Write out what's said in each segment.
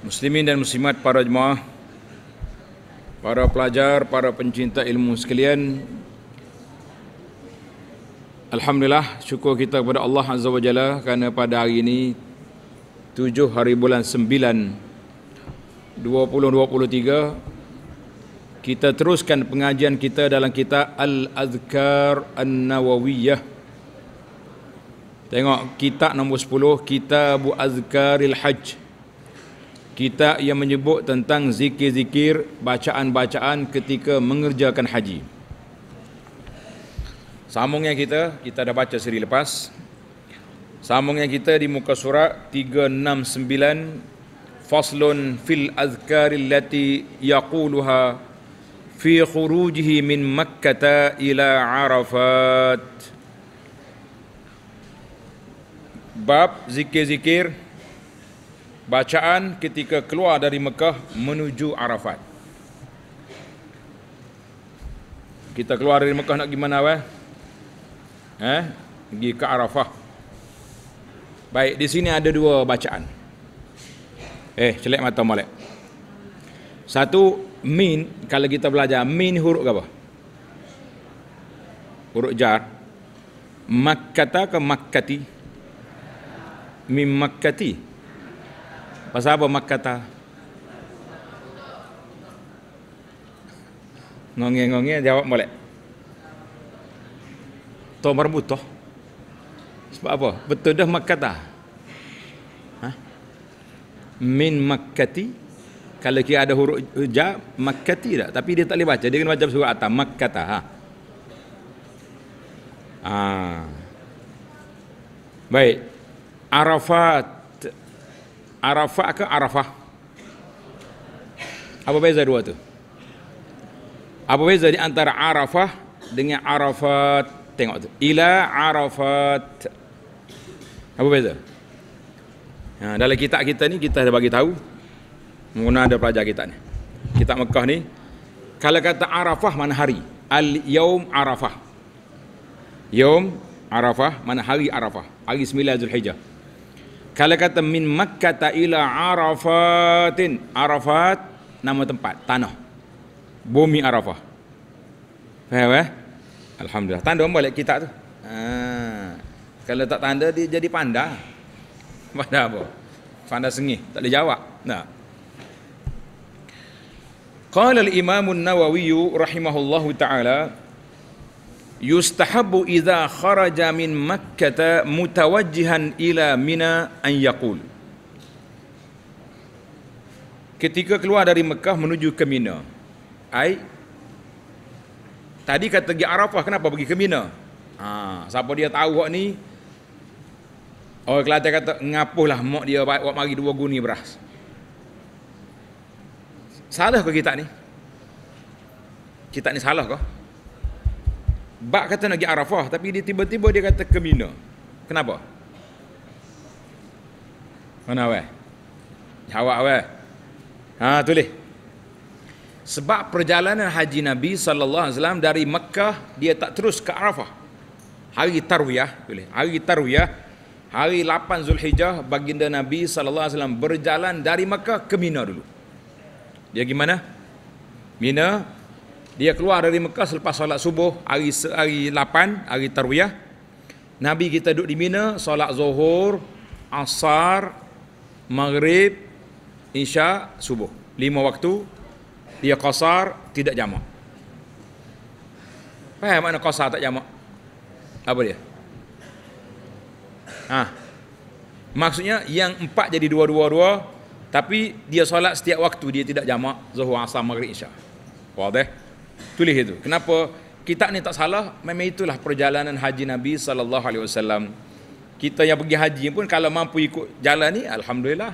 Muslimin dan muslimat para jemaah Para pelajar, para pencinta ilmu sekalian Alhamdulillah syukur kita kepada Allah Azza wa Jalla Kerana pada hari ini 7 hari bulan 9 2023 Kita teruskan pengajian kita dalam kitab Al-Azkar An-Nawawiyah Tengok kitab nombor 10 Kitabu Azkaril Hajj kitab yang menyebut tentang zikir-zikir bacaan-bacaan ketika mengerjakan haji sambungnya kita kita dah baca seri lepas sambungnya kita di muka surat 369 faslun fil azkari lati yaquluha fi khurujihi min makkata ila arafat bab zikir-zikir bacaan ketika keluar dari Mekah menuju Arafat. Kita keluar dari Mekah nak gimana we? Eh, pergi ke Arafah. Baik, di sini ada dua bacaan. Eh, celik mata molek. Satu min kalau kita belajar min huruf apa? Huruf jar. Makkata ke Makkati? Min Makkati. Pasal apa Mak kata? Ngongi-ngongi jawab boleh. Tuan merebut toh. Sebab apa? Betul dah Mak kata. Ha? Min makkati kalau kira ada huruf ja makkati tak. tapi dia tak boleh baca dia kena baca surah atas makkata ha. Ah. Baik. Arafat Arafah ke Arafah? Apa beza dua tu? Apa beza di antara Arafah dengan Arafat? Tengok tu. Ila Arafat. Apa beza? Ha, dalam kitab kita ni kita dah bagi tahu mengenai ada pelajar kita ni. Kitab Mekah ni kalau kata Arafah mana hari? Al Yaum Arafah. Yaum Arafah mana hari Arafah? Hari 9 Zulhijjah. Kalau kata min Makkah ta ila Arafatin. Arafat nama tempat, tanah. Bumi Arafah. Faham eh? Alhamdulillah. Tanda apa lihat kitab tu? Ha. Kalau tak tanda dia jadi panda. Panda apa? Panda sengih, tak boleh jawab. Nah. Qala al-Imam an-Nawawi rahimahullahu ta'ala yustahabbu idza kharaja min makkah mutawajjihan ila mina an yaqul ketika keluar dari Mekah menuju ke Mina ai tadi kata pergi Arafah kenapa pergi ke Mina ha siapa dia tahu hak ni Oh, kelate kata ngapuhlah mak dia buat mari dua guni beras salah ke kita ni kita ni salah ke Bak kata nak pergi Arafah tapi dia tiba-tiba dia kata ke Mina. Kenapa? Mana weh? Jawab weh. Ha tulis. Sebab perjalanan haji Nabi sallallahu alaihi wasallam dari Mekah dia tak terus ke Arafah. Hari Tarwiyah, tulis. Hari Tarwiyah hari 8 Zulhijjah baginda Nabi sallallahu alaihi wasallam berjalan dari Mekah ke Mina dulu. Dia gimana? Mina dia keluar dari Mekah selepas solat subuh hari hari 8 hari tarwiyah nabi kita duduk di Mina solat zuhur asar maghrib isya subuh lima waktu dia qasar tidak jamak apa makna qasar tak jamak apa dia ha maksudnya yang empat jadi dua dua dua tapi dia solat setiap waktu dia tidak jamak zuhur asar maghrib isya Wadah. Well, tulis itu. Kenapa kita ni tak salah? Memang itulah perjalanan haji Nabi sallallahu alaihi wasallam. Kita yang pergi haji pun kalau mampu ikut jalan ni alhamdulillah.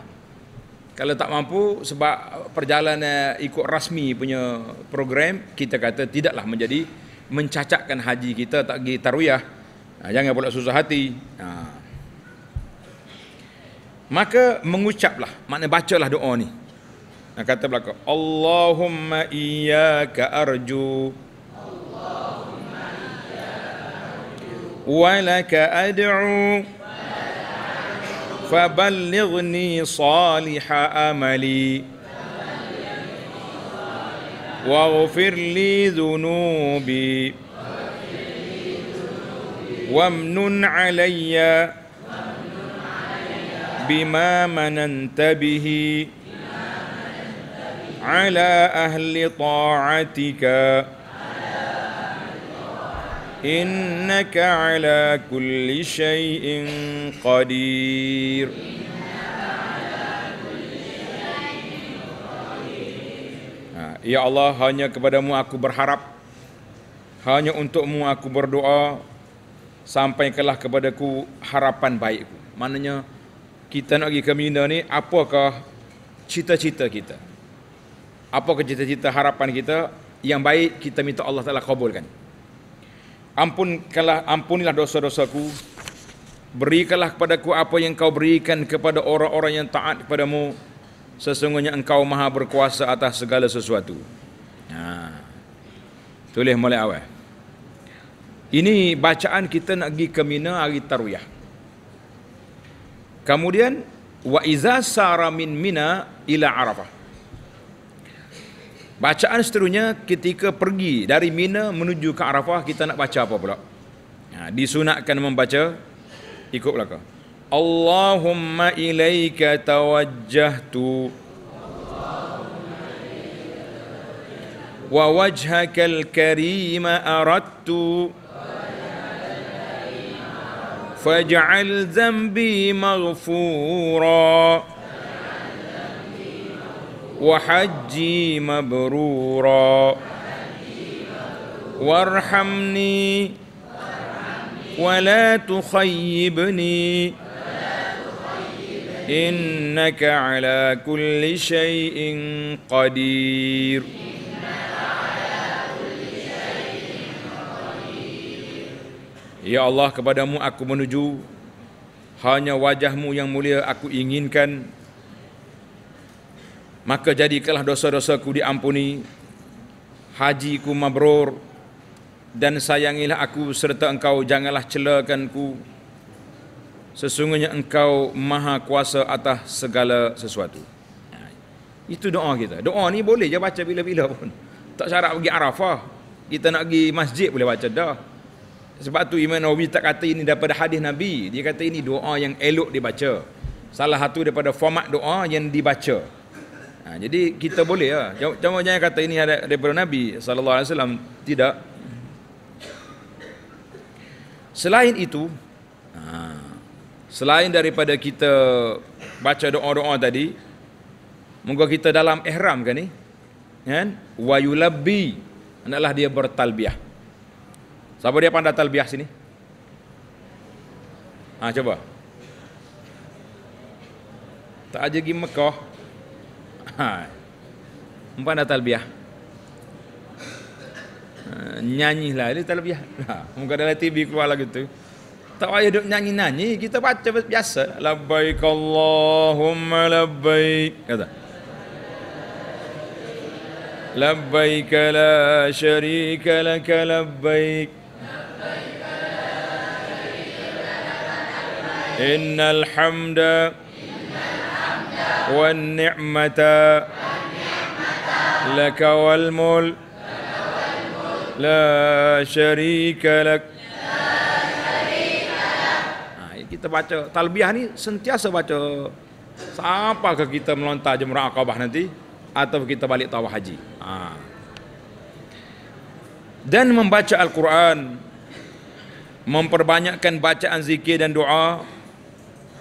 Kalau tak mampu sebab perjalanan ikut rasmi punya program, kita kata tidaklah menjadi mencacatkan haji kita tak pergi tarwiyah. Ha, jangan pula susah hati. Ha. Maka mengucaplah, makna bacalah doa ni. kata belakang Allahumma iyyaka arju Allahumma iyyaka arju wa ad'u فبلغني صالح املي واغفر لي ذنوبي وامنن علي بما مننت به ala ahli ta'atika innaka ala kulli shay'in qadir Ya Allah, hanya kepadamu aku berharap. Hanya untukmu aku berdoa. Sampai Sampaikanlah kepadaku harapan baikku. Maknanya, kita nak pergi ke Mina ni, apakah cita-cita kita? apa cita-cita harapan kita yang baik kita minta Allah Taala kabulkan kalah, ampunilah dosa-dosaku berikanlah kepadaku apa yang kau berikan kepada orang-orang yang taat kepadamu sesungguhnya engkau maha berkuasa atas segala sesuatu ha. tulis mulai awal ini bacaan kita nak pergi ke Mina hari Tarwiyah kemudian wa iza sara min Mina ila Arafah Bacaan seterusnya ketika pergi dari Mina menuju ke Arafah kita nak baca apa pula? Ha, disunatkan membaca ikut belaka. Allahumma ilaika tawajjahtu wa wajhakal karim aradtu faj'al dhanbi maghfura وحجي مبرورا وارحمني ولا تخيبني إنك على كل شيء قدير Ya Allah kepadamu aku menuju Hanya wajahmu yang mulia aku inginkan maka jadikanlah dosa-dosaku diampuni haji ku mabrur dan sayangilah aku serta engkau janganlah celakan ku sesungguhnya engkau maha kuasa atas segala sesuatu ya, itu doa kita doa ni boleh je baca bila-bila pun tak syarat pergi Arafah kita nak pergi masjid boleh baca dah sebab tu Imam Nawawi tak kata ini daripada hadis Nabi dia kata ini doa yang elok dibaca salah satu daripada format doa yang dibaca Ha, jadi kita boleh lah. Cuma jangan kata ini ada daripada Nabi SAW. Tidak. Selain itu, ha, selain daripada kita baca doa-doa tadi, moga kita dalam ihram kan ni? Kan? Wa yulabbi. Hendaklah dia bertalbiah. Siapa dia pandai talbiah sini? Ha, cuba. Tak aja pergi Mekah. Ha. Umpan dah talbiah. Ha, nyanyilah, dia talbiah. Ha, muka dalam TV keluar lagi tu. Tak payah duduk nyanyi-nyanyi, kita baca biasa. Labbaik Allahumma labbaik. Kata. لبيك لا شريك لك لبيك لبيك لا شريك لك والنعمة لك والمل لا شريك لك kita baca talbiyah ni sentiasa baca Siapa ke kita melontar jemaah akabah nanti atau kita balik tawaf haji ha. dan membaca Al-Quran memperbanyakkan bacaan zikir dan doa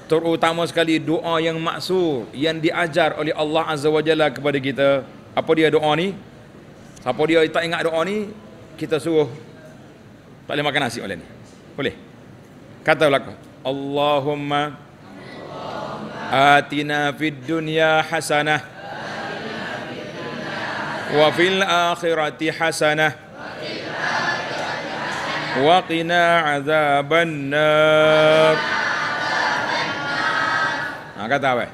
terutama sekali doa yang maksur yang diajar oleh Allah Azza wa Jalla kepada kita apa dia doa ni siapa dia tak ingat doa ni kita suruh tak boleh makan nasi oleh ni boleh kata belaka Allahumma atina fid dunya hasanah wa fil akhirati hasanah wa qina azaban nar Allah. Angkat tahu eh.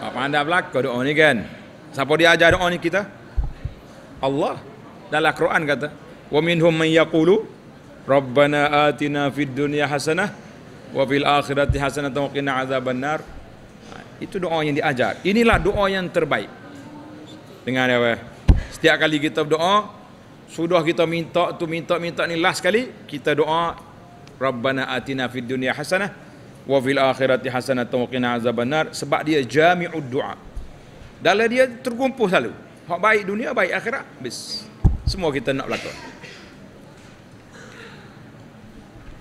Apa anda belak? Kau doa ni kan? Siapa dia ajar doa ni kita? Allah. Dalam Quran kata. Wa minhum man yakulu. Rabbana atina fid dunya hasanah. Wa fil akhirati hasanah. Tawakina azab an Itu doa yang diajar. Inilah doa yang terbaik. Dengar dia setiap kali kita berdoa sudah kita minta tu minta minta ni last sekali kita doa rabbana atina fid dunya hasanah wa fil akhirati hasanah wa qina azabannar sebab dia jami'ud du'a dalam dia terkumpul selalu hak baik dunia baik akhirat bis semua kita nak berlaku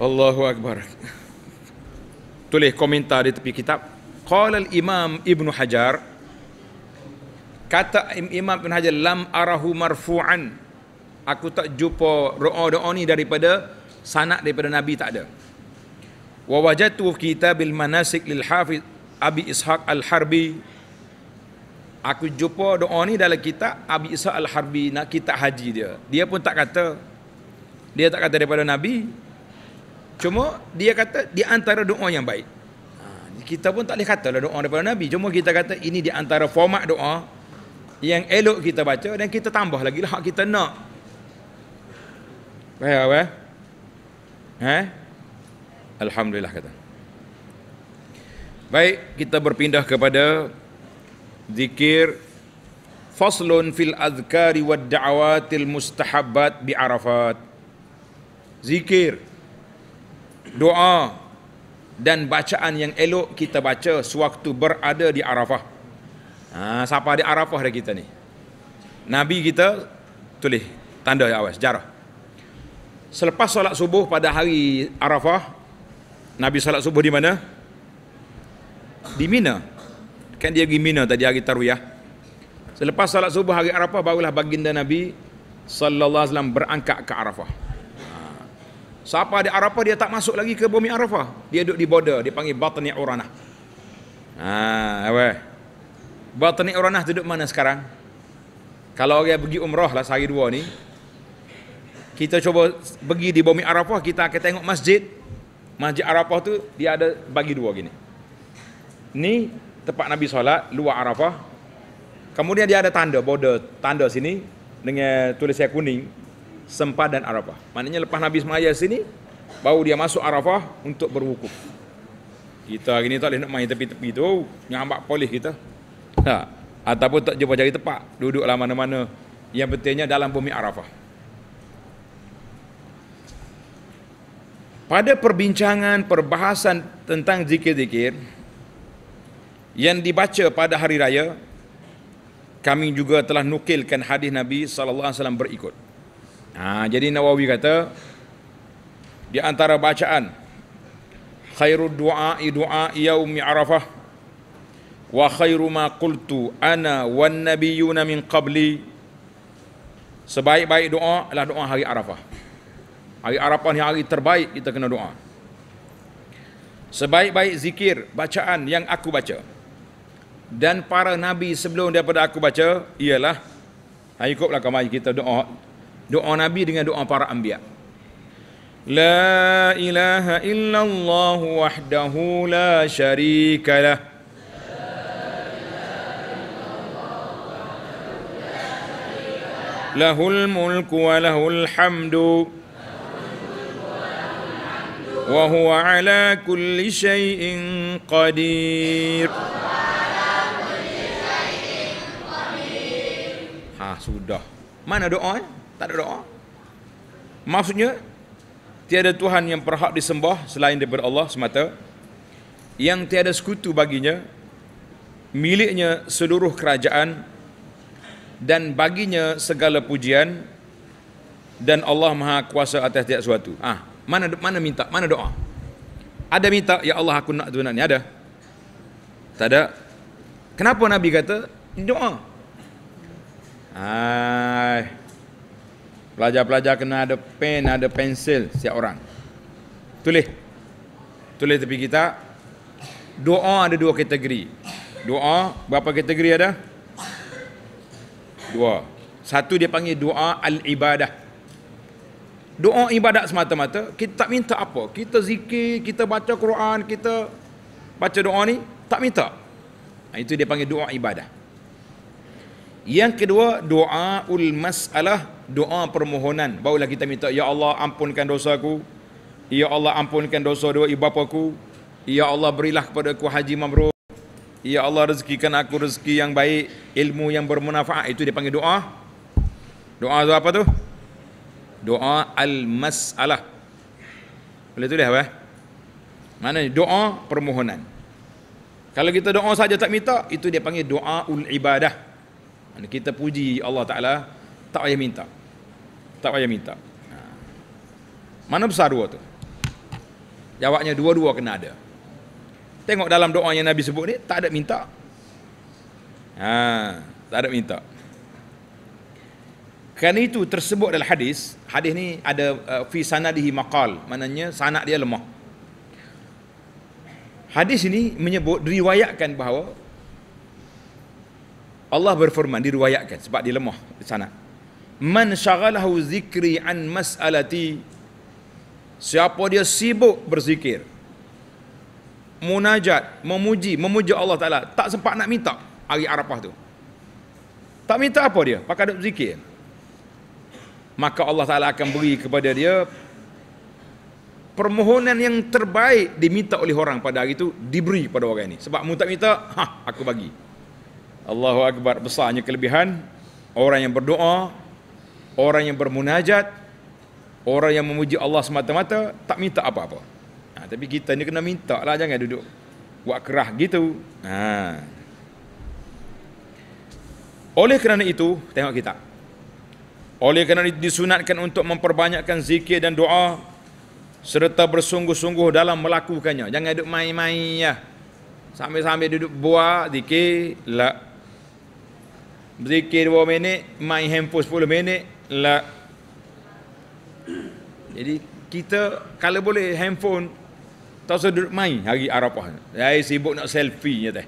Allahu akbar tulis komentar di tepi kitab qala al imam ibnu hajar kata Imam Ibn Hajar lam arahu marfu'an aku tak jumpa doa-doa ni daripada sanak daripada Nabi tak ada wa wajatu kitabil manasik lil hafiz Abi Ishaq al-Harbi aku jumpa doa ni dalam kitab Abi Ishaq al-Harbi nak kitab haji dia dia pun tak kata dia tak kata daripada Nabi cuma dia kata di antara doa yang baik ha, kita pun tak boleh kata doa daripada Nabi cuma kita kata ini di antara format doa yang elok kita baca dan kita tambah lagi lah hak kita nak faham apa ha? Alhamdulillah kata baik kita berpindah kepada zikir faslun fil azkari wa da'awatil mustahabbat bi arafat zikir doa dan bacaan yang elok kita baca sewaktu berada di arafah Ha, siapa di Arafah dah kita ni? Nabi kita tulis tanda yang awal sejarah. Selepas solat subuh pada hari Arafah, Nabi solat subuh di mana? Di Mina. Kan dia pergi Mina tadi hari Tarwiyah. Selepas solat subuh hari Arafah barulah baginda Nabi sallallahu alaihi wasallam berangkat ke Arafah. Ha. Siapa di Arafah dia tak masuk lagi ke bumi Arafah. Dia duduk di border, dipanggil Batni Uranah. Ha, weh. Batani Uranah duduk mana sekarang? Kalau orang pergi umrah lah sehari dua ni Kita cuba pergi di bumi Arafah Kita akan tengok masjid Masjid Arafah tu dia ada bagi dua gini Ni tempat Nabi solat luar Arafah Kemudian dia ada tanda border Tanda sini dengan tulisan kuning Sempadan Arafah Maknanya lepas Nabi semaya sini Baru dia masuk Arafah untuk berwukuf Kita gini tak boleh nak main tepi-tepi tu Nyambak polis kita Ha. Ataupun tak jumpa jari tepat, duduklah mana-mana. Yang pentingnya dalam bumi Arafah. Pada perbincangan, perbahasan tentang zikir-zikir yang dibaca pada hari raya, kami juga telah nukilkan hadis Nabi sallallahu alaihi wasallam berikut. Ha, jadi Nawawi kata di antara bacaan khairud du'a du'a yaumi arafah wa khairu ma qultu ana wan nabiyuna min qabli sebaik-baik doa adalah doa hari Arafah hari Arafah ni hari terbaik kita kena doa sebaik-baik zikir bacaan yang aku baca dan para nabi sebelum daripada aku baca ialah ha ikutlah kami kita doa doa nabi dengan doa para anbiya la ilaha illallah wahdahu la syarikalah له الملك وله الحمد وهو على كل شيء قدير Ha, sudah. Mana doa? Eh? Tak ada doa. Maksudnya, tiada Tuhan yang berhak disembah selain daripada Allah semata. Yang tiada sekutu baginya, miliknya seluruh kerajaan dan baginya segala pujian dan Allah Maha Kuasa atas tiap sesuatu. Ah, mana mana minta? Mana doa? Ada minta ya Allah aku nak tuan ni ada. Tak ada. Kenapa Nabi kata doa? Ah. Pelajar-pelajar kena ada pen, ada pensil setiap orang. Tulis. Tulis tepi kita. Doa ada dua kategori. Doa berapa kategori Ada. Dua. Satu dia panggil doa al-ibadah. Doa ibadat semata-mata, kita tak minta apa. Kita zikir, kita baca Quran, kita baca doa ni, tak minta. Ha, itu dia panggil doa ibadah. Yang kedua, doa ul-mas'alah, doa permohonan. Barulah kita minta, Ya Allah ampunkan dosaku. Ya Allah ampunkan dosa dua ibu bapaku. Ya Allah berilah kepada aku haji mabrur. Ya Allah rezekikan aku rezeki yang baik, ilmu yang bermanfaat. Itu dia panggil doa. Doa tu apa tu? Doa al-mas'alah. Boleh tulis apa? Mana doa permohonan. Kalau kita doa saja tak minta, itu dia panggil doa ul-ibadah. kita puji Allah Ta'ala, tak payah minta. Tak payah minta. Ha. Mana besar dua tu? Jawabnya dua-dua kena ada. Tengok dalam doa yang Nabi sebut ni tak ada minta. Ha, tak ada minta. Kerana itu tersebut dalam hadis, hadis ni ada uh, fi sanadihi maqal, maknanya sanad dia lemah. Hadis ini menyebut diriwayatkan bahawa Allah berfirman diriwayatkan sebab dia lemah di sana. Man syaghalahu zikri an mas'alati Siapa dia sibuk berzikir munajat, memuji, memuji Allah Ta'ala. Tak sempat nak minta hari Arafah tu. Tak minta apa dia? Pakai duduk zikir. Maka Allah Ta'ala akan beri kepada dia permohonan yang terbaik diminta oleh orang pada hari itu diberi pada orang ini. Sebab mu tak minta, ha, aku bagi. Allahu Akbar besarnya kelebihan orang yang berdoa, orang yang bermunajat, orang yang memuji Allah semata-mata tak minta apa-apa tapi kita ni kena minta lah jangan duduk buat kerah gitu ha. oleh kerana itu tengok kita oleh kerana itu disunatkan untuk memperbanyakkan zikir dan doa serta bersungguh-sungguh dalam melakukannya jangan duduk main-main ya sambil-sambil duduk buat zikir la. zikir 2 minit main handphone 10 minit lah jadi kita kalau boleh handphone tak usah duduk main hari Arafah. Saya sibuk nak selfie je teh.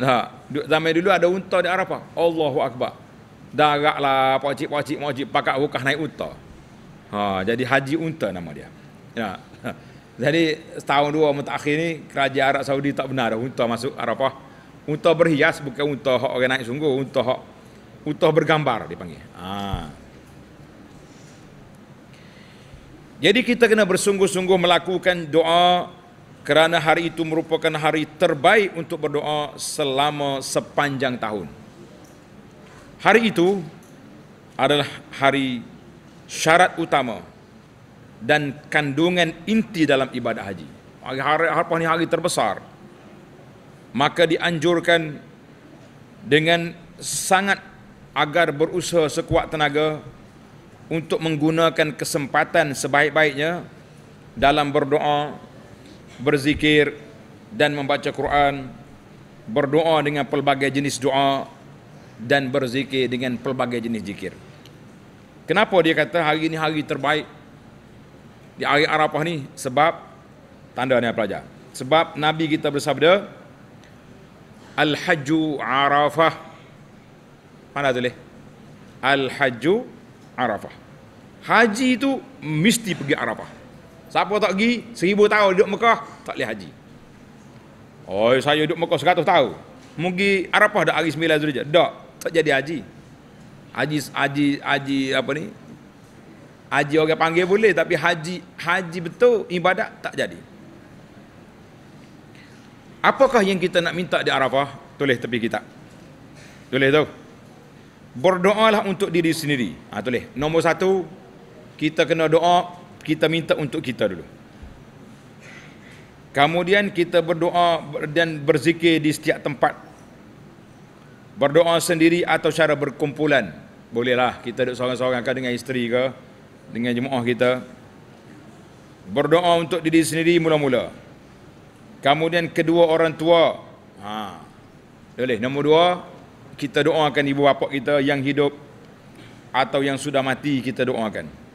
Nah, duduk zaman dulu ada unta di Arafah. Allahu akbar. Daraklah pakcik-pakcik mak cik pakak rukah naik unta. Ha, jadi haji unta nama dia. Ya. Jadi setahun dua akhir ni kerajaan Arab Saudi tak benar dah unta masuk Arafah. Unta berhias bukan unta hak orang naik sungguh, unta hak unta bergambar dipanggil. Ha. Jadi kita kena bersungguh-sungguh melakukan doa kerana hari itu merupakan hari terbaik untuk berdoa selama sepanjang tahun. Hari itu adalah hari syarat utama dan kandungan inti dalam ibadat haji. Hari apa ni hari terbesar? Maka dianjurkan dengan sangat agar berusaha sekuat tenaga untuk menggunakan kesempatan sebaik-baiknya dalam berdoa berzikir dan membaca Quran, berdoa dengan pelbagai jenis doa dan berzikir dengan pelbagai jenis zikir. Kenapa dia kata hari ini hari terbaik di hari Arafah ni? Sebab tanda ni pelajar. Sebab Nabi kita bersabda Al-Hajju Arafah. Mana tu leh? Al-Hajju Arafah. Haji itu mesti pergi Arafah. Siapa tak pergi, seribu tahun duduk Mekah, tak boleh haji. Oh, saya duduk Mekah seratus tahun. Mugi Arafah dah hari sembilan Zulhijjah. Tak, tak jadi haji. Haji, haji, haji apa ni? Haji orang panggil boleh, tapi haji, haji betul, ibadat tak jadi. Apakah yang kita nak minta di Arafah? Tulis tepi kita. Tulis tu. Berdoalah untuk diri sendiri. Ha, tulis. Nombor satu, kita kena doa kita minta untuk kita dulu. Kemudian kita berdoa dan berzikir di setiap tempat. Berdoa sendiri atau secara berkumpulan. Bolehlah kita duduk seorang-seorang ke dengan isteri ke, dengan jemaah kita. Berdoa untuk diri sendiri mula-mula. Kemudian kedua orang tua. Ha. Boleh. Nombor dua, kita doakan ibu bapa kita yang hidup atau yang sudah mati Kita doakan.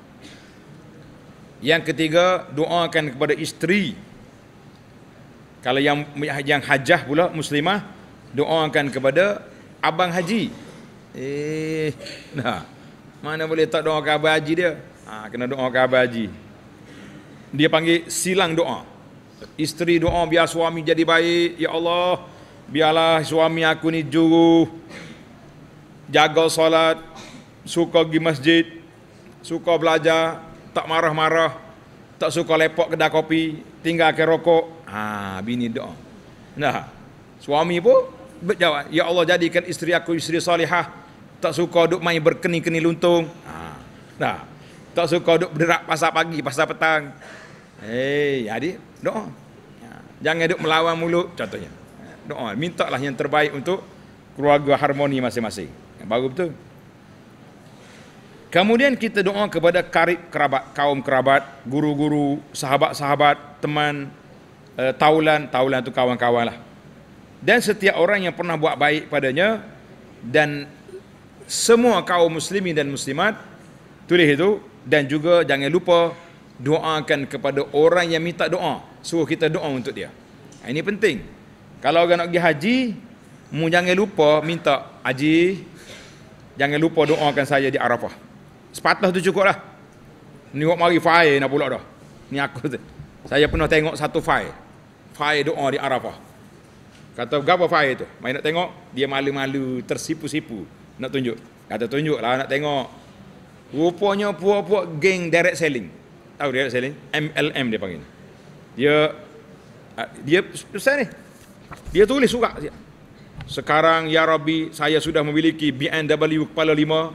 Yang ketiga, doakan kepada isteri. Kalau yang yang hajah pula muslimah, doakan kepada abang haji. Eh, nah. Mana boleh tak doa kabar haji dia? Ha, kena doa kabar haji. Dia panggil silang doa. Isteri doa biar suami jadi baik, ya Allah. Biarlah suami aku ni juru jaga solat, suka pergi masjid, suka belajar, tak marah-marah, tak suka lepak kedai kopi, tinggal ke rokok. Ha, bini doa. Nah, suami pun berjawab, Ya Allah jadikan isteri aku isteri salihah, tak suka duduk main berkeni-keni luntung. Ha, nah, tak suka duduk berderak pasal pagi, pasal petang. Hei, jadi doa. Ha, jangan duduk melawan mulut, contohnya. Doa, mintalah yang terbaik untuk keluarga harmoni masing-masing. Baru betul. Kemudian kita doa kepada karib kerabat, kaum kerabat, guru-guru, sahabat-sahabat, teman, eh, taulan, taulan itu kawan-kawan lah. Dan setiap orang yang pernah buat baik padanya dan semua kaum Muslimin dan muslimat tulis itu dan juga jangan lupa doakan kepada orang yang minta doa suruh kita doa untuk dia ah, ini penting kalau orang nak pergi haji mu jangan lupa minta haji jangan lupa doakan saya di Arafah sepatah tu cukup lah. Ni buat mari file nak pulak dah. Ni aku tu. Saya pernah tengok satu file. File doa di Arafah. Kata berapa file tu? Mari nak tengok. Dia malu-malu tersipu-sipu. Nak tunjuk. Kata tunjuk lah nak tengok. Rupanya puak-puak geng direct selling. Tahu direct selling? MLM dia panggil. Dia ah, dia pesan ni. Dia tulis surat. Sekarang ya Rabbi saya sudah memiliki BMW kepala lima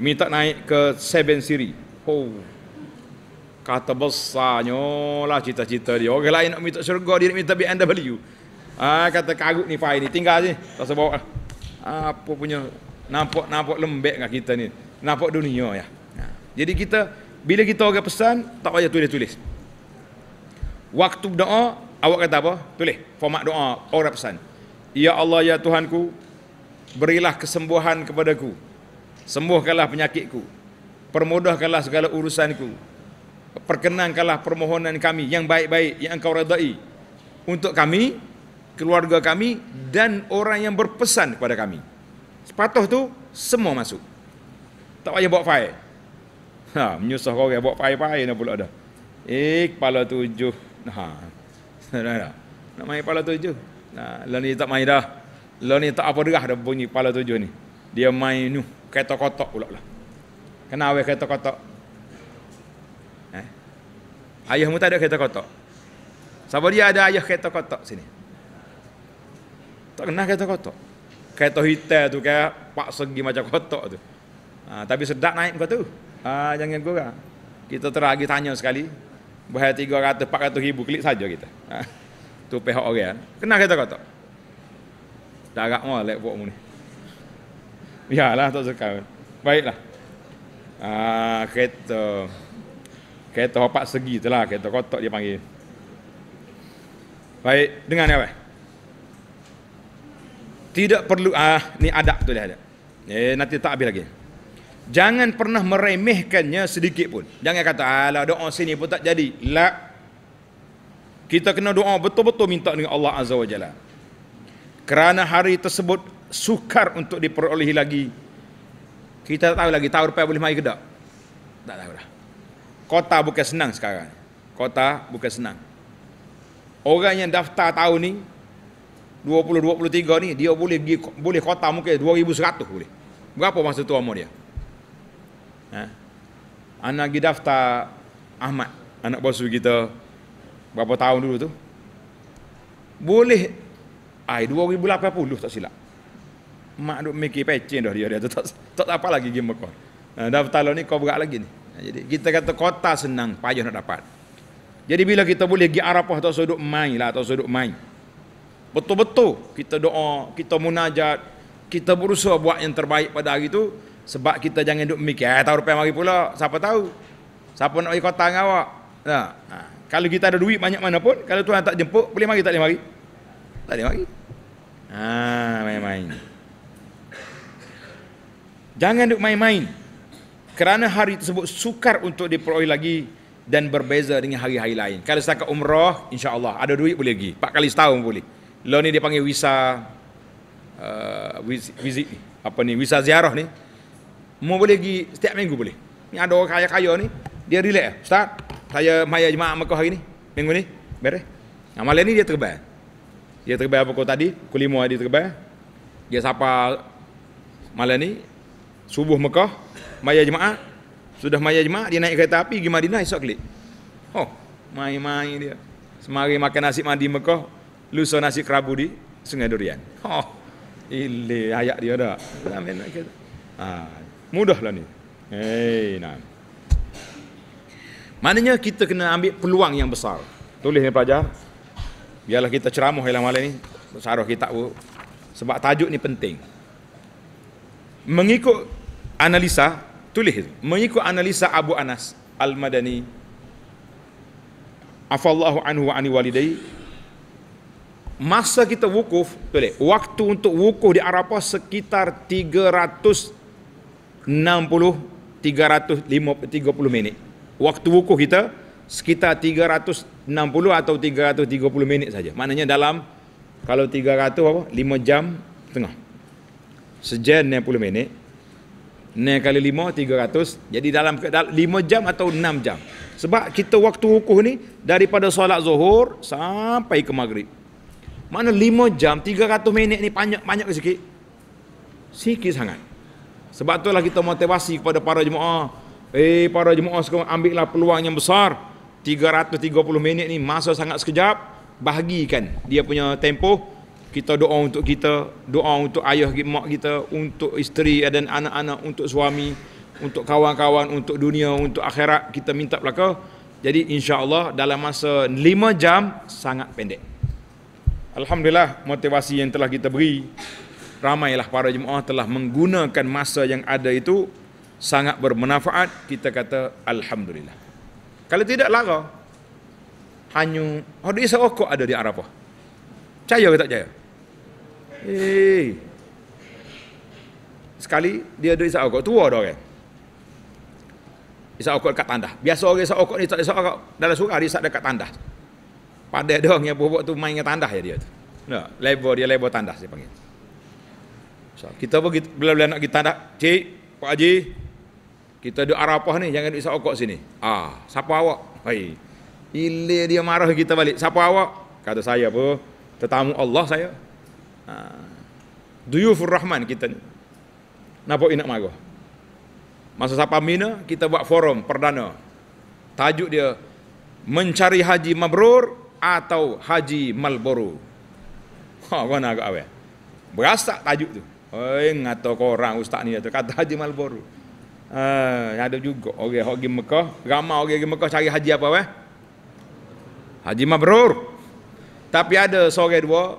minta naik ke Seven Siri. Oh. Kata besarnya lah cita-cita dia. Orang lain nak minta syurga, dia nak minta BMW. Ah, ha, kata kagut ni Fai ni, tinggal sini. Tak sebab lah. Ha, apa punya, nampak-nampak lembek kat kita ni. Nampak dunia ya. Ha. Jadi kita, bila kita orang pesan, tak payah tulis-tulis. Waktu doa, awak kata apa? Tulis. Format doa, orang pesan. Ya Allah, Ya Tuhanku, berilah kesembuhan kepadaku. Sembuhkanlah penyakitku. Permudahkanlah segala urusanku. Perkenankanlah permohonan kami yang baik-baik yang engkau redai. Untuk kami, keluarga kami dan orang yang berpesan kepada kami. Sepatuh tu semua masuk. Tak payah bawa fail. Ha, menyusah kau bawa fail-fail ni pula dah. Eh, kepala tujuh. Ha. Dah dah. Nak main kepala tujuh. Nah, lah ni tak main dah. Lah ni tak apa dah ada bunyi kepala tujuh ni. Dia main nuh kereta kotak pula lah. Kena awal kereta kotak. Eh? Ayahmu tak ada kereta kotak. Sebab dia ada ayah kereta kotak sini. Tak kenal kereta kotak. Kereta hitam tu kaya pak segi macam kotak tu. Ha, tapi sedap naik kau tu. Ha, jangan kurang. Kita teragi tanya sekali. Bahaya tiga ratus, empat ratus ribu klik saja kita. Ha, tu pihak orang. Kenal kereta kotak. Darak malek buat mu ni. Ya lah tak suka. Baiklah. Ah kereta kereta opak segi itulah kereta kotak dia panggil. Baik, dengar ni apa? Tidak perlu ah ni adab tu dia ada. Eh nanti tak habis lagi. Jangan pernah meremehkannya sedikit pun. Jangan kata alah doa sini pun tak jadi. La. Kita kena doa betul-betul minta dengan Allah Azza wa Jalla. Kerana hari tersebut sukar untuk diperolehi lagi. Kita tak tahu lagi tahu rupanya boleh mai ke tak. Tak tahu dah. Kota bukan senang sekarang. Kota bukan senang. Orang yang daftar tahun ni 20 23 ni dia boleh pergi boleh kota mungkin 2100 boleh. Berapa masa tu umur dia? Ha? Anak pergi daftar Ahmad, anak bos kita berapa tahun dulu tu? Boleh ai 2080 tak silap mak duk mikir pecin dah dia dia tak tak apa lagi game kau. Eh, dah betul ni kau berat lagi ni. Eh, jadi kita kata kota senang payah nak dapat. Jadi bila kita boleh pergi Arafah atau duduk main lah atau duduk main. Betul-betul kita doa, kita munajat, kita berusaha buat yang terbaik pada hari itu sebab kita jangan duduk mikir, eh tahu rupanya mari pula, siapa tahu. Siapa nak pergi kota dengan awak? Nah. Kalau kita ada duit banyak mana pun, kalau Tuhan tak jemput, boleh mari tak boleh mari? Tak boleh mari. Ah, main-main. Jangan duk main-main. Kerana hari tersebut sukar untuk diperoleh lagi dan berbeza dengan hari-hari lain. Kalau saya ke umrah, insya-Allah ada duit boleh pergi. Empat kali setahun boleh. Lo ni dipanggil visa uh, visit, apa ni visa ziarah ni mau boleh pergi setiap minggu boleh ni ada orang kaya-kaya ni dia relax eh. ustaz saya maya jemaah Mekah hari ni minggu ni beres nah, malam ni dia terbang dia terbang pukul tadi pukul lima dia terbang dia sapa malam ni subuh Mekah maya jemaah sudah maya jemaah dia naik kereta api pergi Madinah esok kelik oh main-main dia semari makan nasi mandi Mekah lusa nasi kerabu di sungai durian oh ile ayak dia dah amin nak ha, mudahlah ni hey nah maknanya kita kena ambil peluang yang besar tulis ni pelajar biarlah kita ceramah hilang malam ni saruh kita sebab tajuk ni penting mengikut analisa tulis mengikut analisa Abu Anas Al-Madani afallahu anhu wa ani walidai masa kita wukuf tulis waktu untuk wukuf di Arafah sekitar 360 330 minit waktu wukuf kita sekitar 360 atau 330 minit saja maknanya dalam kalau 300 apa 5 jam setengah, sejam 60 minit 9 kali lima, tiga ratus. jadi dalam lima jam atau enam jam sebab kita waktu wukuf ni daripada solat zuhur sampai ke maghrib mana lima jam tiga ratus minit ni banyak banyak sikit sikit sangat sebab itulah kita motivasi kepada para jemaah eh para jemaah sekarang ambillah peluang yang besar puluh minit ni masa sangat sekejap bahagikan dia punya tempoh kita doa untuk kita, doa untuk ayah mak kita, untuk isteri dan anak-anak, untuk suami, untuk kawan-kawan, untuk dunia, untuk akhirat kita minta belaka. Jadi insyaallah dalam masa 5 jam sangat pendek. Alhamdulillah motivasi yang telah kita beri ramailah para jemaah telah menggunakan masa yang ada itu sangat bermanfaat kita kata alhamdulillah. Kalau tidak lara hanya hadis rokok ada di Arabah. Caya ke tak caya? Hei. Sekali dia ada isap okok Tua dah orang. Isap rokok dekat tandas. Biasa orang isap okok ni tak isap okok. Dalam surah dia isap dekat tandas. Padah dia orang yang buat tu main dengan tandas dia tu. No, label dia label tandas dia panggil. So, kita pun bila-bila nak pergi tandas. Cik, Pak Haji. Kita di Arapah ni jangan isap okok sini. Ah, siapa awak? Hai. Ilir dia marah kita balik. Siapa awak? Kata saya pun. Tetamu Allah saya. Ha. Duyufur Rahman kita ni. Nampak inak marah. Masa siapa mina, kita buat forum perdana. Tajuk dia, mencari haji mabrur atau haji malboru. Ha, kau nak apa? Berasa tajuk tu. Oi, ngata orang ustaz ni tu kata haji malboru. Uh, ha, ada juga orang okay, pergi Mekah, ramai orang pergi Mekah cari haji apa weh? Haji mabrur. Tapi ada seorang dua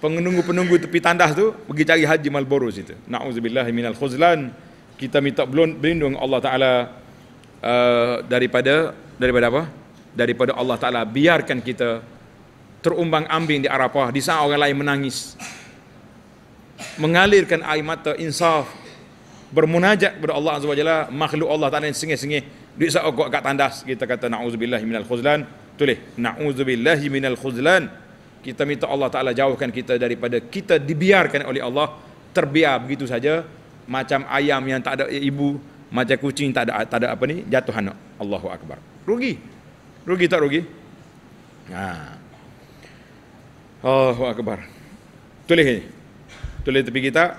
penunggu-penunggu tepi tandas tu pergi cari Haji Malboro situ. Nauzubillah minal khuzlan. Kita minta berlindung Allah Taala uh, daripada daripada apa? Daripada Allah Taala biarkan kita terumbang-ambing di Arafah di saat orang lain menangis. Mengalirkan air mata insaf bermunajat kepada Allah Azza Wajalla makhluk Allah Taala yang sengih-sengih di saat kat tandas kita kata nauzubillah minal khuzlan. Tulis nauzubillah minal khuzlan kita minta Allah Ta'ala jauhkan kita daripada kita dibiarkan oleh Allah terbiar begitu saja macam ayam yang tak ada ibu macam kucing tak ada tak ada apa ni jatuh anak Allahu Akbar rugi rugi tak rugi ha Allahu Akbar tulis ini tulis tepi kita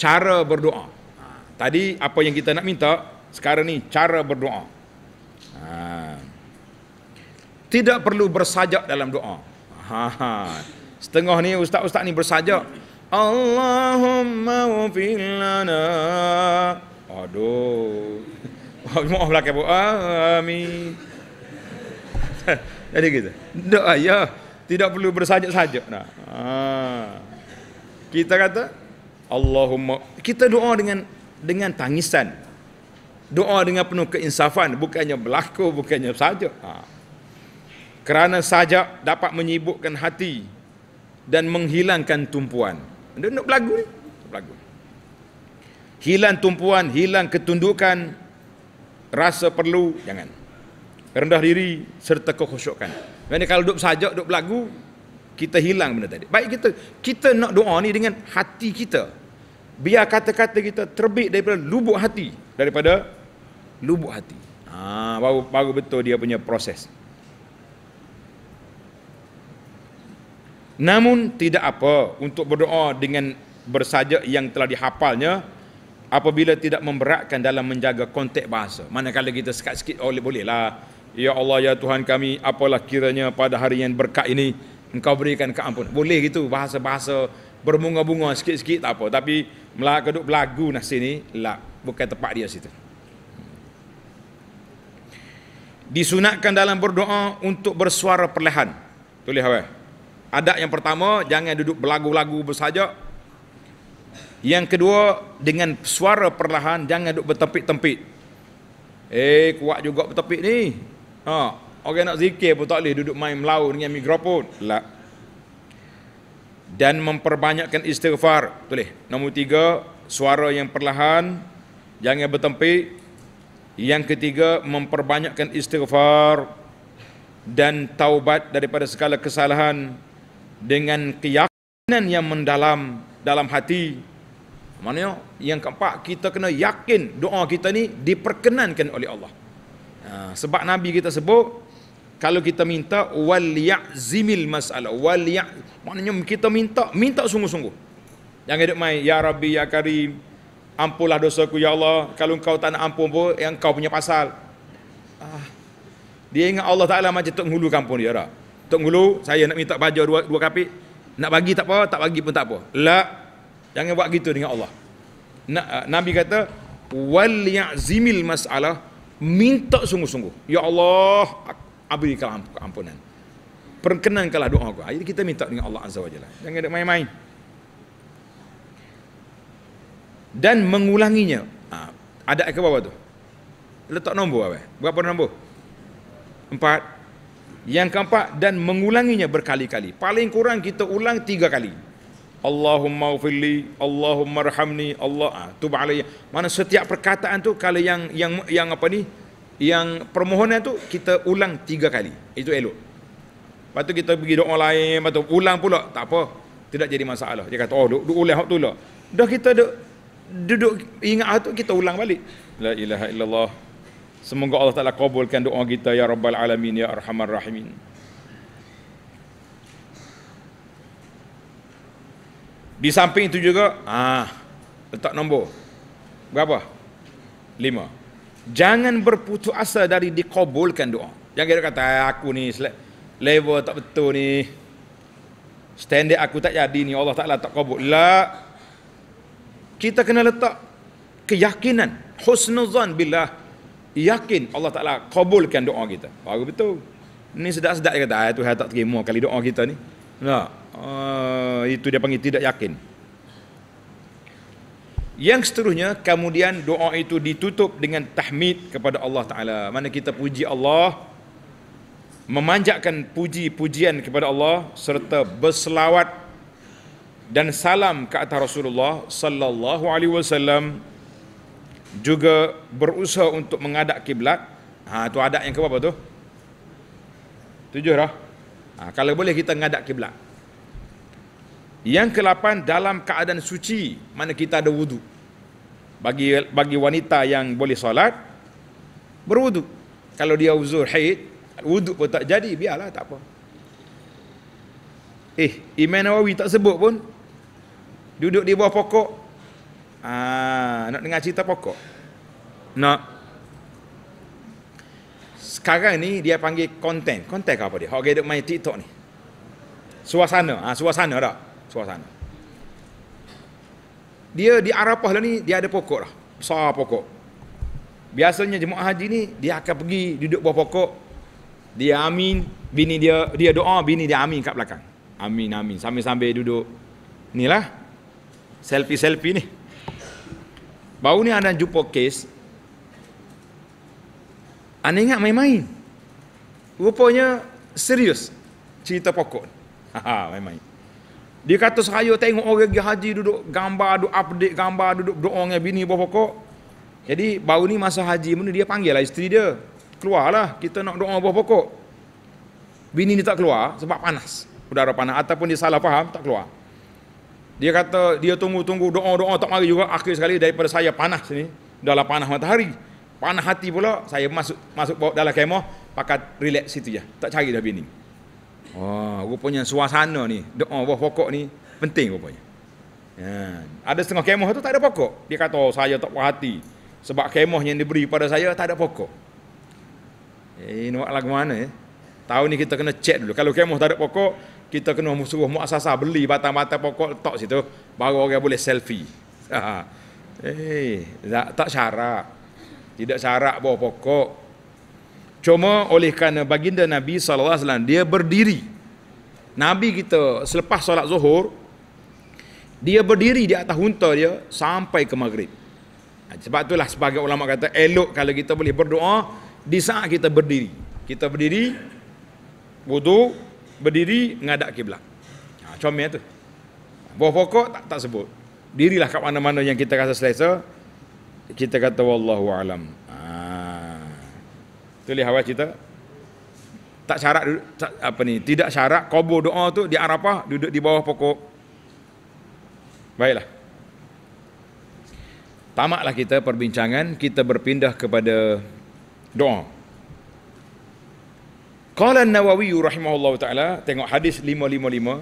cara berdoa ha. tadi apa yang kita nak minta sekarang ni cara berdoa ha. tidak perlu bersajak dalam doa Ha, ha. Setengah ni ustaz-ustaz ni bersajak. Allahumma wafilana. Aduh. Mau belakang pun. Amin. Jadi kita. Tak ya. Tidak perlu bersajak saja. Nah. Ha. Kita kata. Allahumma. Kita doa dengan dengan tangisan. Doa dengan penuh keinsafan. Bukannya berlaku. Bukannya saja. Ha kerana sajak dapat menyibukkan hati dan menghilangkan tumpuan. Anda nak berlagu ni? Berlagu. Hilang tumpuan, hilang ketundukan, rasa perlu, jangan. Rendah diri serta kekhusyukan. Kerana kalau duduk sajak, duduk berlagu, kita hilang benda tadi. Baik kita, kita nak doa ni dengan hati kita. Biar kata-kata kita terbit daripada lubuk hati. Daripada lubuk hati. Ah, ha, baru, baru betul dia punya proses. Namun tidak apa untuk berdoa dengan bersajak yang telah dihafalnya apabila tidak memberatkan dalam menjaga konteks bahasa. Manakala kita sikit-sikit boleh bolehlah. Ya Allah ya Tuhan kami apalah kiranya pada hari yang berkat ini engkau berikan keampun. Boleh gitu bahasa-bahasa bermunga-bunga sikit-sikit tak apa tapi melaka duk belagu nah sini lah bukan tempat dia situ. Disunatkan dalam berdoa untuk bersuara perlahan. Tulis awal. Adab yang pertama jangan duduk berlagu-lagu bersaja. Yang kedua dengan suara perlahan jangan duduk bertempit-tempit. Eh kuat juga bertempit ni. Ha, orang nak zikir pun tak boleh duduk main melau dengan mikrofon. Lah. Dan memperbanyakkan istighfar. Boleh. Nombor tiga suara yang perlahan jangan bertempit. Yang ketiga memperbanyakkan istighfar dan taubat daripada segala kesalahan dengan keyakinan yang mendalam dalam hati. Maknanya yang keempat kita kena yakin doa kita ni diperkenankan oleh Allah. Ha, sebab Nabi kita sebut kalau kita minta wal ya'zimil mas'alah wal ya maknanya kita minta minta sungguh-sungguh. Jangan duduk main ya Rabbi ya Karim ampunlah dosaku ya Allah kalau engkau tak nak ampun pun yang kau punya pasal. Ah, dia ingat Allah Taala macam tok hulu kampung dia dah. Tok Ngulu, saya nak minta baja dua, dua kapi Nak bagi tak apa, tak bagi pun tak apa. La. Jangan buat gitu dengan Allah. Na, uh, ah, Nabi kata, wal ya'zimil mas'alah, minta sungguh-sungguh. Ya Allah, abrikan amp- ampunan. Perkenankanlah doa aku. Jadi ah, kita minta dengan Allah Azza wa Jalla. Jangan ada main-main. Dan mengulanginya. Ha, ah, ada ke bawah tu? Letak nombor apa? Berapa nombor? Empat. 4 yang keempat dan mengulanginya berkali-kali. Paling kurang kita ulang tiga kali. Allahumma ufili, Allahumma rahamni, Allah ah, tu baalaya. Mana setiap perkataan tu kalau yang yang yang apa ni? Yang permohonan tu kita ulang tiga kali. Itu elok. Lepas kita pergi doa lain, lepas ulang pula, tak apa. Tidak jadi masalah. Dia kata, "Oh, duk, duk ulang hak tu lah." Dah kita duk duduk ingat tu kita ulang balik. La ilaha illallah, Semoga Allah Ta'ala kabulkan doa kita Ya Rabbal Alamin Ya Arhamar Rahimin Di samping itu juga ah, Letak nombor Berapa? Lima Jangan berputus asa dari dikabulkan doa Jangan kira kata ah, aku ni Level tak betul ni Standard aku tak jadi ni Allah Ta'ala tak kabul Lah kita kena letak keyakinan husnuzan billah yakin Allah Ta'ala kabulkan doa kita. Baru betul. Ni sedak sedak dia kata, ah, Tuhan tak terima kali doa kita ni. Nah Uh, ah, itu dia panggil tidak yakin. Yang seterusnya, kemudian doa itu ditutup dengan tahmid kepada Allah Ta'ala. Mana kita puji Allah, memanjakan puji-pujian kepada Allah serta berselawat dan salam ke atas Rasulullah sallallahu alaihi wasallam juga berusaha untuk mengadap kiblat. Ha tu adab yang ke apa tu? Tujuh dah. Ha, kalau boleh kita mengadap kiblat. Yang ke-8 dalam keadaan suci mana kita ada wudu. Bagi bagi wanita yang boleh solat berwudu. Kalau dia uzur haid, wudu pun tak jadi, biarlah tak apa. Eh, Imam Nawawi tak sebut pun duduk di bawah pokok Ah, nak dengar cerita pokok? Nak. Sekarang ni dia panggil konten. Konten apa dia? Hok gedek main TikTok ni. Suasana. Ah, suasana dak? Suasana. Dia di Arafah lah ni dia ada pokok lah. Besar pokok. Biasanya jemaah haji ni dia akan pergi duduk bawah pokok. Dia amin, bini dia dia doa, bini dia amin kat belakang. Amin amin sambil-sambil duduk. Inilah selfie-selfie ni. Baru ni anda jumpa kes Anda ingat main-main Rupanya serius Cerita pokok Haha main-main Dia kata saya tengok orang pergi haji duduk Gambar duduk update gambar duduk doa dengan bini buah pokok Jadi baru ni masa haji mana dia panggil lah isteri dia Keluarlah kita nak doa buah pokok Bini ni tak keluar sebab panas Udara panas ataupun dia salah faham tak keluar dia kata dia tunggu-tunggu doa-doa tak mari juga akhir sekali daripada saya panas sini dalam panas matahari. Panas hati pula saya masuk masuk bawa dalam kemah pakat relax situ je. Tak cari dah bini. Oh, rupanya suasana ni doa buah pokok ni penting rupanya. Ya. ada setengah kemah tu tak ada pokok. Dia kata oh, saya tak hati sebab kemah yang diberi pada saya tak ada pokok. Eh, nak lagu mana eh? Tahun ni kita kena cek dulu. Kalau kemah tak ada pokok, kita kena suruh muasasah beli batang-batang pokok letak situ baru orang boleh selfie. Ha. eh, tak, tak syarat. Tidak syarat bawa pokok. Cuma oleh kerana baginda Nabi sallallahu alaihi wasallam dia berdiri. Nabi kita selepas solat Zuhur dia berdiri di atas unta dia sampai ke maghrib. Ha, sebab itulah sebagai ulama kata elok kalau kita boleh berdoa di saat kita berdiri. Kita berdiri wudu berdiri ngadak kiblat. Ha, comel tu. bawah pokok tak tak sebut. Dirilah kat mana-mana yang kita rasa selesa. Kita kata wallahu alam. Ha. Tulis awal cerita. Tak syarat tak, apa ni, tidak syarat kubur doa tu di Arafah duduk di bawah pokok. Baiklah. Tamatlah kita perbincangan, kita berpindah kepada doa. Qala Nawawi rahimahullahu taala tengok hadis 555.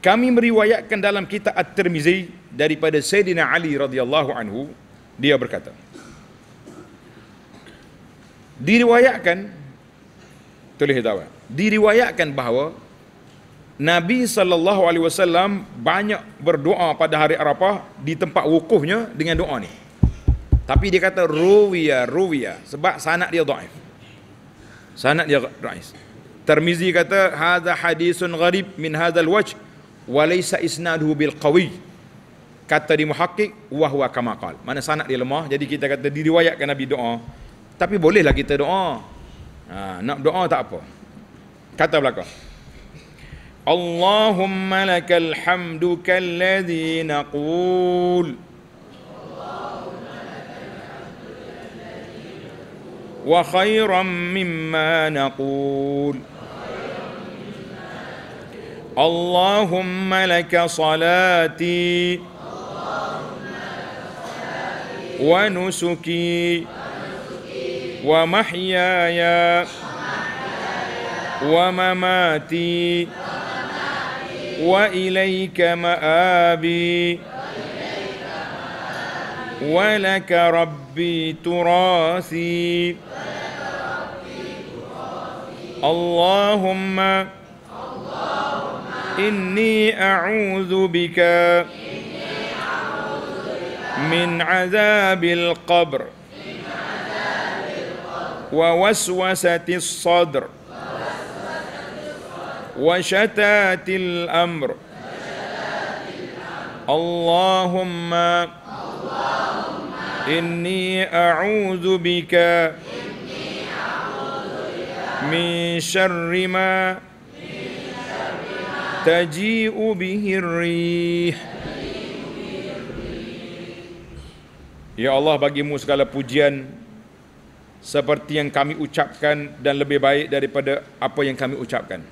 Kami meriwayatkan dalam kitab At-Tirmizi daripada Sayyidina Ali radhiyallahu anhu dia berkata. Diriwayatkan tulis tahu. Diriwayatkan bahawa Nabi sallallahu alaihi wasallam banyak berdoa pada hari Arafah di tempat wukufnya dengan doa ni. Tapi dia kata ruwiya ruwiya sebab sanad dia dhaif sanad dia rais Tirmizi kata hadza hadisun gharib min hadzal wajh wa laysa isnaduhu bil qawi kata di muhaqqiq wa huwa kama qal mana sanad dia lemah jadi kita kata diriwayatkan nabi doa tapi bolehlah kita doa ha, nak doa tak apa kata belakang Allahumma lakal hamdu kalladhi naqul وخيرا مما نقول اللهم لك صلاتي ونسكي ومحياي ومماتي وإليك مآبي ولك ربي تراثي اللهم إني أعوذ بك من عذاب القبر ووسوسة الصدر وشتات الأمر اللهم إني أعوذ بك من شر ما تجيء به الريح Ya Allah bagimu segala pujian seperti yang kami ucapkan dan lebih baik daripada apa yang kami ucapkan.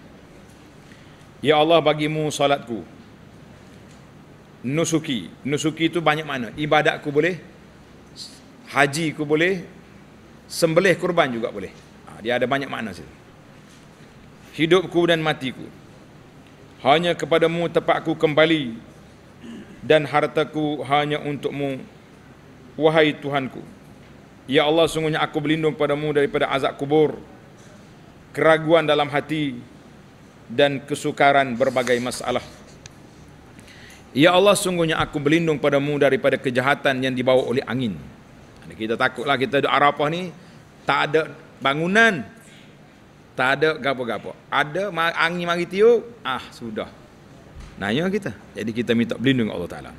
Ya Allah bagimu salatku nusuki. Nusuki itu banyak mana. Ibadat aku boleh, haji ku boleh, sembelih kurban juga boleh. Ha, dia ada banyak makna situ. Hidupku dan matiku. Hanya kepadamu tempatku kembali dan hartaku hanya untukmu. Wahai Tuhanku. Ya Allah, sungguhnya aku berlindung padamu daripada azab kubur, keraguan dalam hati, dan kesukaran berbagai masalah. Ya Allah sungguhnya aku berlindung padamu daripada kejahatan yang dibawa oleh angin. Kita takutlah kita di Arafah ni tak ada bangunan. Tak ada gapo-gapo. Ada angin mari tiup, ah sudah. Nanya kita. Jadi kita minta berlindung Allah Taala.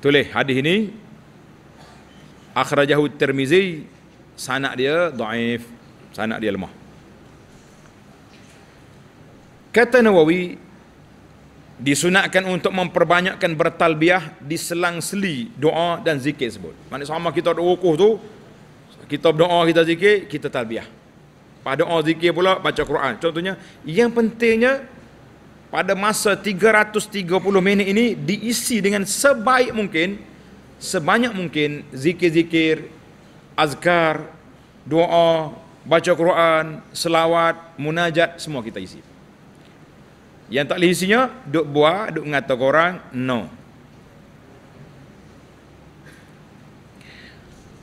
Tulis hadis ini akhrajahu Tirmizi sanad dia dhaif, sanad dia lemah. Kata Nawawi disunatkan untuk memperbanyakkan bertalbiah di selang-seli doa dan zikir sebut. Maksud sama kita ada rukuh tu kita berdoa kita zikir kita talbiah. Pada doa zikir pula baca Quran. Contohnya yang pentingnya pada masa 330 minit ini diisi dengan sebaik mungkin sebanyak mungkin zikir-zikir azkar doa baca Quran selawat munajat semua kita isi. Yang tak boleh isinya, duk buat, duk ngata korang, no.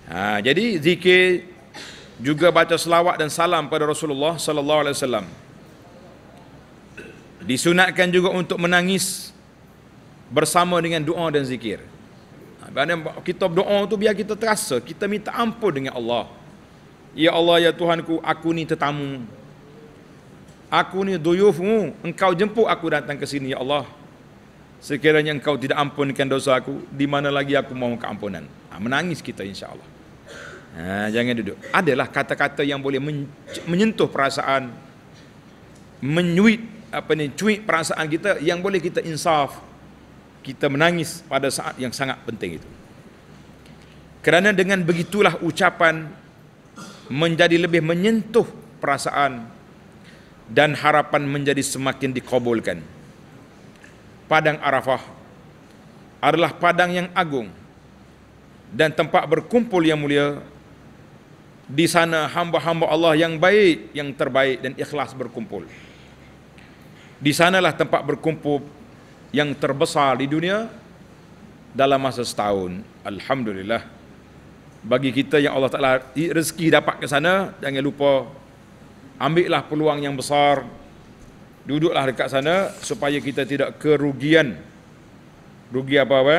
Ha, jadi zikir juga baca selawat dan salam pada Rasulullah sallallahu alaihi wasallam. Disunatkan juga untuk menangis bersama dengan doa dan zikir. Ha, kita doa tu biar kita terasa, kita minta ampun dengan Allah. Ya Allah ya Tuhanku, aku ni tetamu aku ni duyufmu hmm, engkau jemput aku datang ke sini ya Allah sekiranya engkau tidak ampunkan dosa aku di mana lagi aku mau keampunan ha, menangis kita insyaallah ha, jangan duduk adalah kata-kata yang boleh men- menyentuh perasaan menyuit apa ni cuit perasaan kita yang boleh kita insaf kita menangis pada saat yang sangat penting itu kerana dengan begitulah ucapan menjadi lebih menyentuh perasaan dan harapan menjadi semakin dikabulkan. Padang Arafah adalah padang yang agung dan tempat berkumpul yang mulia. Di sana hamba-hamba Allah yang baik, yang terbaik dan ikhlas berkumpul. Di sanalah tempat berkumpul yang terbesar di dunia dalam masa setahun. Alhamdulillah. Bagi kita yang Allah Ta'ala rezeki dapat ke sana, jangan lupa ambillah peluang yang besar duduklah dekat sana supaya kita tidak kerugian rugi apa apa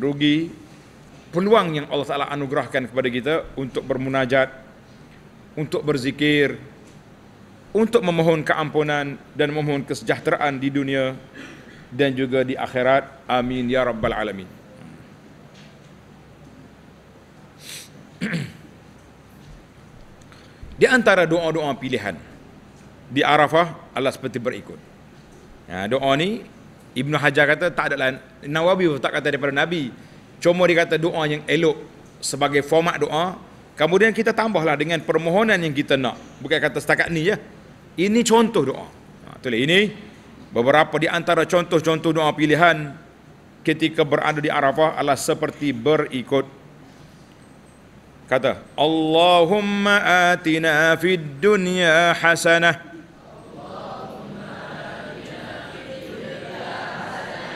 rugi peluang yang Allah Taala anugerahkan kepada kita untuk bermunajat untuk berzikir untuk memohon keampunan dan memohon kesejahteraan di dunia dan juga di akhirat amin ya rabbal alamin Di antara doa-doa pilihan di Arafah Allah seperti berikut. Ya, doa ni Ibnu Hajar kata tak ada lain. Nawawi pun tak kata daripada Nabi. Cuma dia kata doa yang elok sebagai format doa. Kemudian kita tambahlah dengan permohonan yang kita nak. Bukan kata setakat ni ya. Ini contoh doa. Ha, tulis ini beberapa di antara contoh-contoh doa pilihan ketika berada di Arafah Allah seperti berikut kata Allahumma atina fid dunya hasanah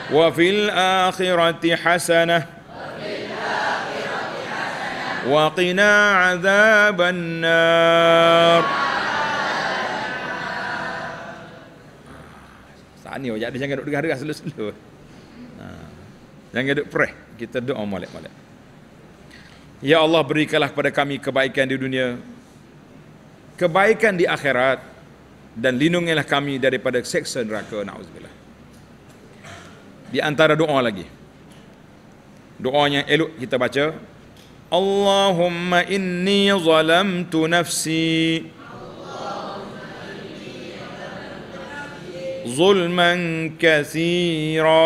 wa fil akhirati hasanah wa qina azaban nar sani oi jangan duduk garas selalu-selalu ha jangan duduk preh kita doa molek-molek Ya Allah berikanlah kepada kami kebaikan di dunia kebaikan di akhirat dan lindungilah kami daripada seksa neraka na'udzubillah di antara doa lagi doa yang elok kita baca Allahumma inni zalamtu nafsi zulman kathira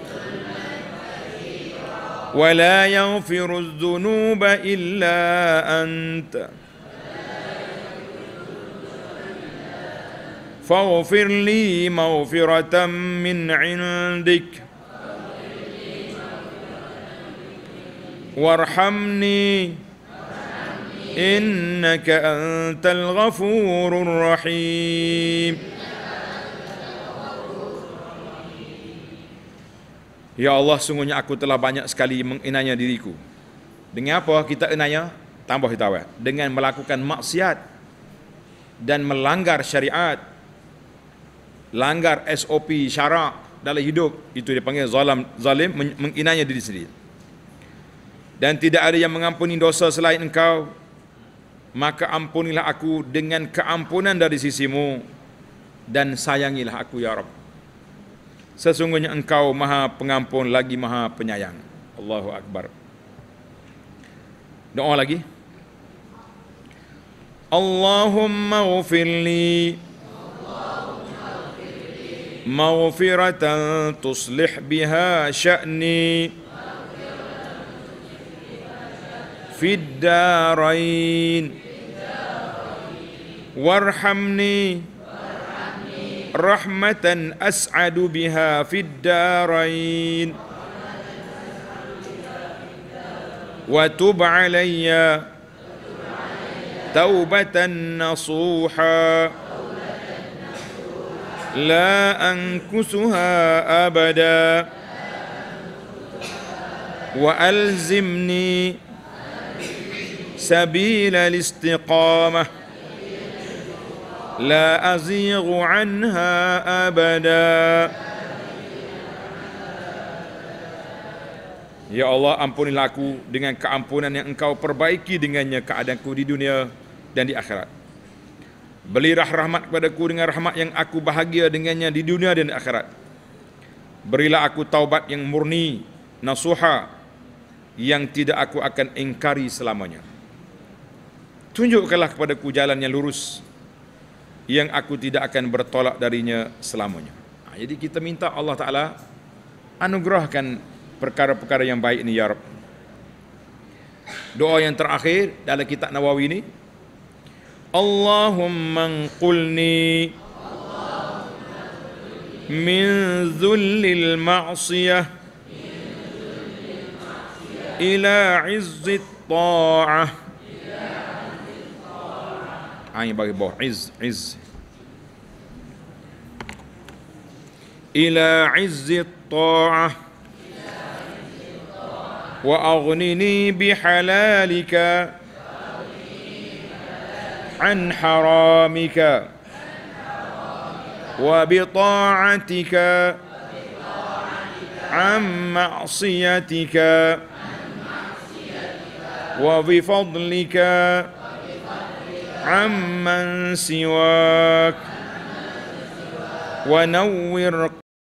zulman kathira ولا يغفر الذنوب إلا أنت فاغفر لي مغفرة من عندك وارحمني إنك أنت الغفور الرحيم Ya Allah, sungguhnya aku telah banyak sekali menginanya diriku. Dengan apa kita inanya? Tambah kita awal. Dengan melakukan maksiat dan melanggar syariat. Langgar SOP syarak dalam hidup. Itu dipanggil zalim, zalim menginanya diri sendiri. Dan tidak ada yang mengampuni dosa selain engkau. Maka ampunilah aku dengan keampunan dari sisimu. Dan sayangilah aku, Ya Rabbi sesungguhnya engkau maha pengampun lagi maha penyayang Allahu Akbar doa lagi Allahumma ufirli مغفرة تصلح biha شأني في warhamni. رحمة أسعد بها في الدارين وتب علي توبة نصوحا لا أنكسها أبدا وألزمني سبيل الاستقامة لا أزيغ عنها أبدا Ya Allah ampunilah aku dengan keampunan yang engkau perbaiki dengannya keadaanku di dunia dan di akhirat. Belirah rahmat kepadaku dengan rahmat yang aku bahagia dengannya di dunia dan di akhirat. Berilah aku taubat yang murni, nasuha yang tidak aku akan ingkari selamanya. Tunjukkanlah ku jalan yang lurus yang aku tidak akan bertolak darinya selamanya. Ha, jadi kita minta Allah Ta'ala anugerahkan perkara-perkara yang baik ini Ya Rab. Doa yang terakhir dalam kitab Nawawi ini. Allahumma qulni min zullil ma'asiyah ila izzit ta'ah. عين bagi bawah عز iz إلى عز الطاعة وأغنني بحلالك عن حرامك وبطاعتك عن معصيتك وبفضلك عمن سواك ونور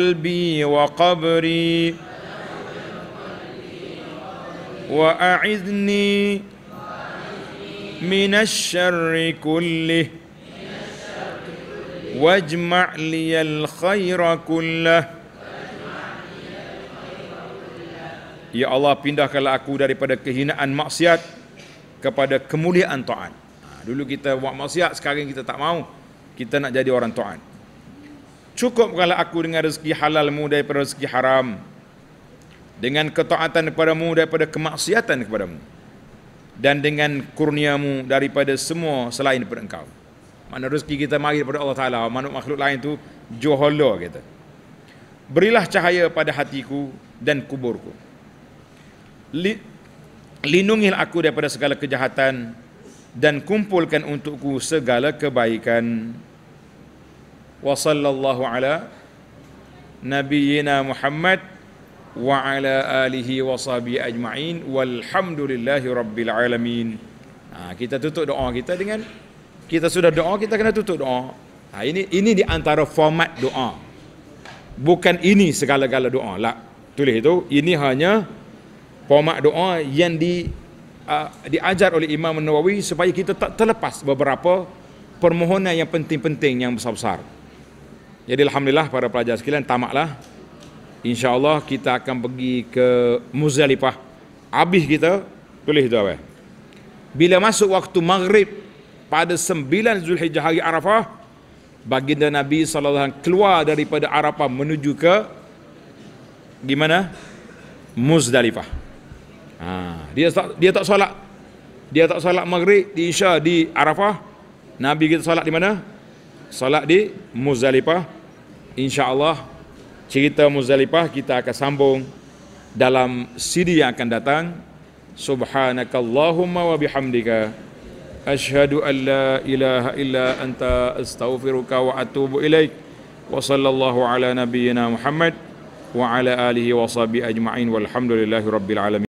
قلبي وقبري وأعذني من الشر كله واجمع لي الخير كله Ya Allah pindahkanlah aku daripada kehinaan maksiat kepada kemuliaan taat dulu kita buat maksiat sekarang kita tak mau kita nak jadi orang taat kalau aku dengan rezeki halalmu daripada rezeki haram dengan ketaatan kepadamu daripada kemaksiatan kepadamu dan dengan kurniamu daripada semua selain daripada engkau mana rezeki kita mari daripada Allah Ta'ala mana makhluk lain tu johollo kita berilah cahaya pada hatiku dan kuburku Li, lindungilah aku daripada segala kejahatan dan kumpulkan untukku segala kebaikan. Wa sallallahu ala nabiyyina Muhammad wa ala alihi wa sahbi ajma'in walhamdulillahi rabbil alamin. Ha, kita tutup doa kita dengan kita sudah doa kita kena tutup doa. Ha, ini ini di antara format doa. Bukan ini segala-gala doa lah. Tulis itu ini hanya format doa yang di uh, diajar oleh Imam Nawawi supaya kita tak terlepas beberapa permohonan yang penting-penting yang besar-besar. Jadi alhamdulillah para pelajar sekalian tamatlah. Insya-Allah kita akan pergi ke Muzdalifah. Habis kita tulis tu awal. Bila masuk waktu Maghrib pada 9 Zulhijjah hari Arafah, baginda Nabi sallallahu alaihi wasallam keluar daripada Arafah menuju ke gimana? Muzdalifah. Ha, dia tak dia tak solat. Dia tak solat Maghrib di Isya di Arafah. Nabi kita solat di mana? Solat di Muzdalifah. Insya-Allah cerita Muzdalifah kita akan sambung dalam CD yang akan datang. Subhanakallahumma wa bihamdika ashhadu an la ilaha illa anta astaghfiruka wa atubu ilaik. Wa sallallahu ala nabiyyina Muhammad wa ala alihi wa sahbihi ajma'in walhamdulillahi rabbil